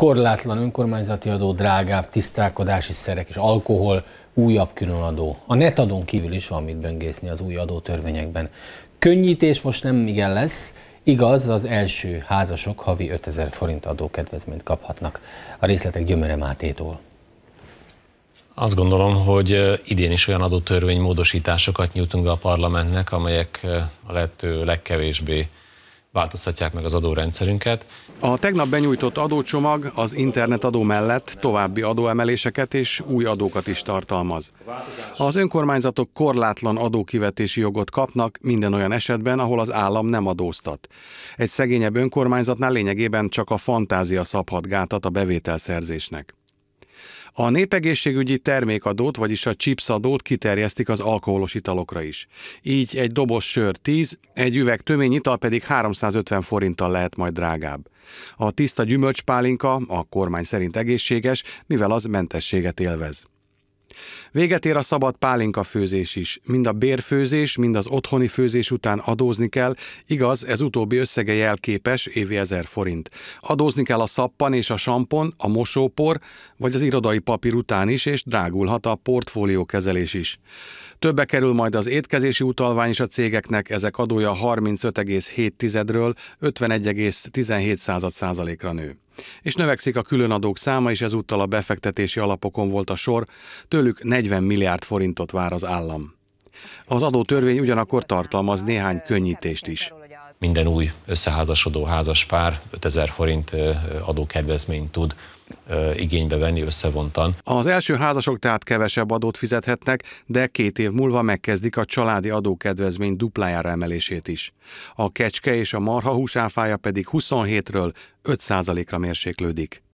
korlátlan önkormányzati adó, drágább tisztálkodási szerek és alkohol, újabb különadó. A netadón kívül is van mit böngészni az új adótörvényekben. Könnyítés most nem igen lesz, igaz, az első házasok havi 5000 forint adókedvezményt kaphatnak. A részletek Gyömöre Mátétól. Azt gondolom, hogy idén is olyan adótörvény módosításokat nyújtunk be a parlamentnek, amelyek a lehető legkevésbé változtatják meg az adórendszerünket. A tegnap benyújtott adócsomag az internetadó mellett további adóemeléseket és új adókat is tartalmaz. Az önkormányzatok korlátlan adókivetési jogot kapnak minden olyan esetben, ahol az állam nem adóztat. Egy szegényebb önkormányzatnál lényegében csak a fantázia szabhat gátat a bevételszerzésnek. A népegészségügyi termékadót, vagyis a chipsadót kiterjesztik az alkoholos italokra is. Így egy doboz sör 10, egy üveg tömény ital pedig 350 forinttal lehet majd drágább. A tiszta gyümölcspálinka a kormány szerint egészséges, mivel az mentességet élvez. Véget ér a szabad pálinka főzés is. Mind a bérfőzés, mind az otthoni főzés után adózni kell, igaz, ez utóbbi összege jelképes, évi 1000 forint. Adózni kell a szappan és a sampon, a mosópor, vagy az irodai papír után is, és drágulhat a portfólió kezelés is. Többe kerül majd az étkezési utalvány is a cégeknek, ezek adója 35,7-ről 51,17 százalékra nő. És növekszik a különadók száma, és ezúttal a befektetési alapokon volt a sor, tőlük 40 milliárd forintot vár az állam. Az adótörvény ugyanakkor tartalmaz néhány könnyítést is minden új összeházasodó házaspár pár 5000 forint adókedvezményt tud igénybe venni összevontan. Az első házasok tehát kevesebb adót fizethetnek, de két év múlva megkezdik a családi adókedvezmény duplájára emelését is. A kecske és a marha húsáfája pedig 27-ről 5%-ra mérséklődik.